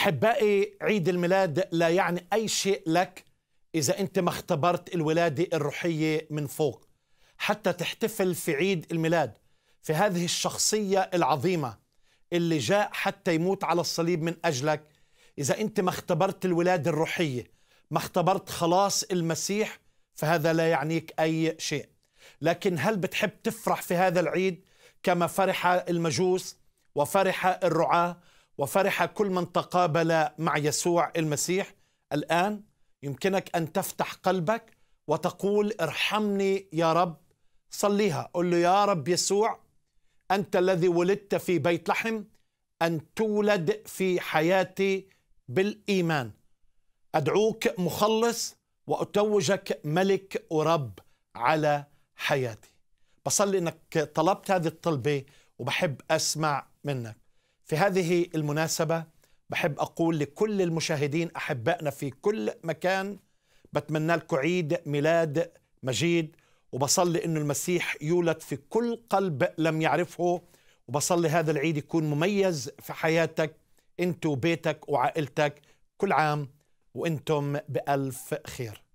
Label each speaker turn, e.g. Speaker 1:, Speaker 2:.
Speaker 1: أحبائي عيد الميلاد لا يعني أي شيء لك إذا أنت ما اختبرت الولادة الروحية من فوق حتى تحتفل في عيد الميلاد في هذه الشخصية العظيمة اللي جاء حتى يموت على الصليب من أجلك إذا أنت ما اختبرت الولادة الروحية ما اختبرت خلاص المسيح فهذا لا يعنيك أي شيء لكن هل بتحب تفرح في هذا العيد كما فرح المجوس وفرح الرعاة وفرح كل من تقابل مع يسوع المسيح الان يمكنك ان تفتح قلبك وتقول ارحمني يا رب صليها قل له يا رب يسوع انت الذي ولدت في بيت لحم ان تولد في حياتي بالايمان ادعوك مخلص واتوجك ملك ورب على حياتي بصلي انك طلبت هذه الطلبه وبحب اسمع منك في هذه المناسبة بحب أقول لكل المشاهدين أحبائنا في كل مكان بتمنى لكم عيد ميلاد مجيد وبصلي أن المسيح يولد في كل قلب لم يعرفه وبصلي هذا العيد يكون مميز في حياتك أنت وبيتك وعائلتك كل عام وأنتم بألف خير